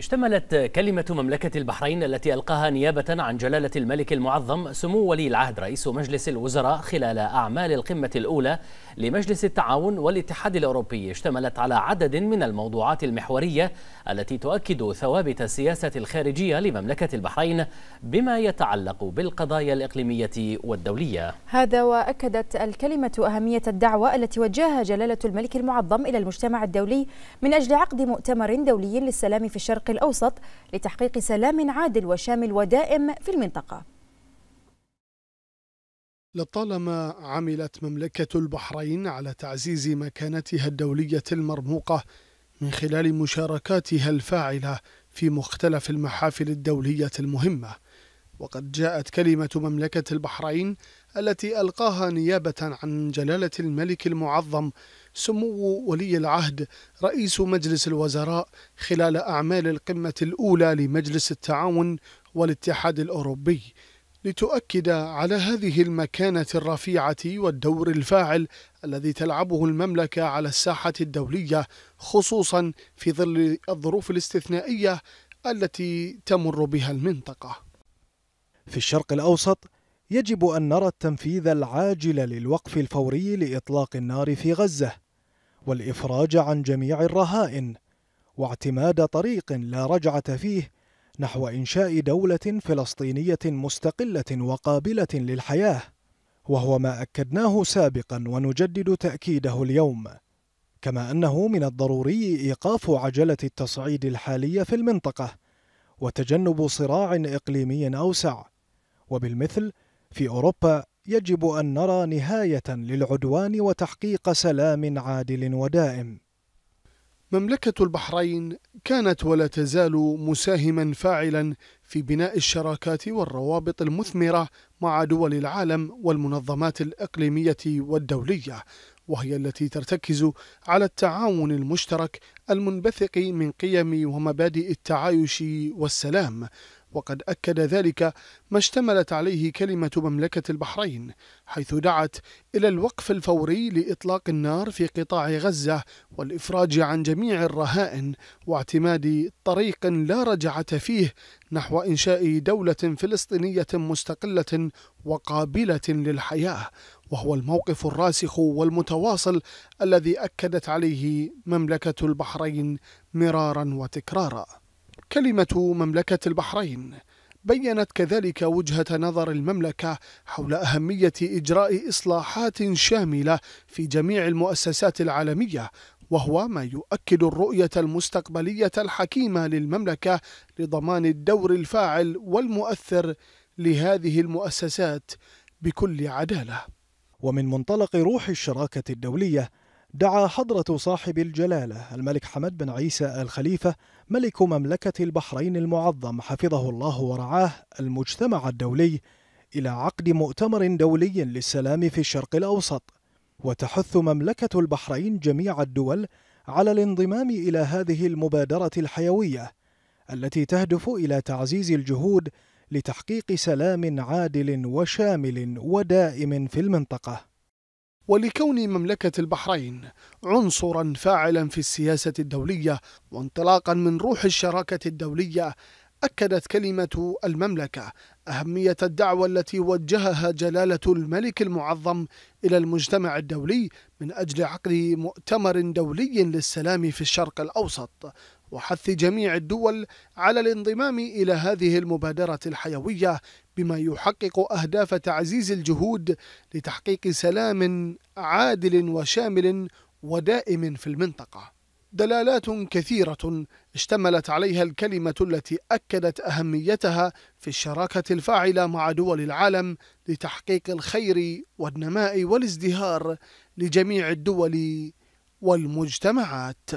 اشتملت كلمة مملكة البحرين التي ألقاها نيابة عن جلالة الملك المعظم سمو ولي العهد رئيس مجلس الوزراء خلال أعمال القمة الأولى لمجلس التعاون والاتحاد الأوروبي اشتملت على عدد من الموضوعات المحورية التي تؤكد ثوابت السياسة الخارجية لمملكة البحرين بما يتعلق بالقضايا الإقليمية والدولية هذا وأكدت الكلمة أهمية الدعوة التي وجهها جلالة الملك المعظم إلى المجتمع الدولي من أجل عقد مؤتمر دولي للسلام في الشرق الشرق الأوسط لتحقيق سلام عادل وشامل ودائم في المنطقة لطالما عملت مملكة البحرين على تعزيز مكانتها الدولية المرموقة من خلال مشاركاتها الفاعلة في مختلف المحافل الدولية المهمة وقد جاءت كلمة مملكة البحرين التي ألقاها نيابة عن جلالة الملك المعظم سمو ولي العهد رئيس مجلس الوزراء خلال أعمال القمة الأولى لمجلس التعاون والاتحاد الأوروبي لتؤكد على هذه المكانة الرفيعة والدور الفاعل الذي تلعبه المملكة على الساحة الدولية خصوصا في ظل الظروف الاستثنائية التي تمر بها المنطقة في الشرق الأوسط يجب أن نرى التنفيذ العاجل للوقف الفوري لإطلاق النار في غزة والإفراج عن جميع الرهائن واعتماد طريق لا رجعة فيه نحو إنشاء دولة فلسطينية مستقلة وقابلة للحياة وهو ما أكدناه سابقا ونجدد تأكيده اليوم كما أنه من الضروري إيقاف عجلة التصعيد الحالية في المنطقة وتجنب صراع إقليمي أوسع وبالمثل في أوروبا يجب أن نرى نهاية للعدوان وتحقيق سلام عادل ودائم. مملكة البحرين كانت ولا تزال مساهما فاعلا في بناء الشراكات والروابط المثمرة مع دول العالم والمنظمات الإقليمية والدولية، وهي التي ترتكز على التعاون المشترك المنبثق من قيم ومبادئ التعايش والسلام وقد أكد ذلك ما اشتملت عليه كلمة مملكة البحرين حيث دعت إلى الوقف الفوري لإطلاق النار في قطاع غزة والإفراج عن جميع الرهائن واعتماد طريق لا رجعة فيه نحو إنشاء دولة فلسطينية مستقلة وقابلة للحياة وهو الموقف الراسخ والمتواصل الذي أكدت عليه مملكة البحرين مرارا وتكرارا كلمة مملكة البحرين بينت كذلك وجهة نظر المملكة حول أهمية إجراء إصلاحات شاملة في جميع المؤسسات العالمية وهو ما يؤكد الرؤية المستقبلية الحكيمة للمملكة لضمان الدور الفاعل والمؤثر لهذه المؤسسات بكل عدالة. ومن منطلق روح الشراكة الدولية دعا حضرة صاحب الجلالة الملك حمد بن عيسى الخليفة ملك مملكة البحرين المعظم حفظه الله ورعاه المجتمع الدولي إلى عقد مؤتمر دولي للسلام في الشرق الأوسط وتحث مملكة البحرين جميع الدول على الانضمام إلى هذه المبادرة الحيوية التي تهدف إلى تعزيز الجهود لتحقيق سلام عادل وشامل ودائم في المنطقة ولكون مملكة البحرين عنصرا فاعلا في السياسة الدولية وانطلاقا من روح الشراكة الدولية أكدت كلمة المملكة أهمية الدعوة التي وجهها جلالة الملك المعظم إلى المجتمع الدولي من أجل عقد مؤتمر دولي للسلام في الشرق الأوسط وحث جميع الدول على الانضمام إلى هذه المبادرة الحيوية بما يحقق أهداف تعزيز الجهود لتحقيق سلام عادل وشامل ودائم في المنطقة. دلالات كثيرة اشتملت عليها الكلمة التي أكدت أهميتها في الشراكة الفاعلة مع دول العالم لتحقيق الخير والنماء والازدهار لجميع الدول والمجتمعات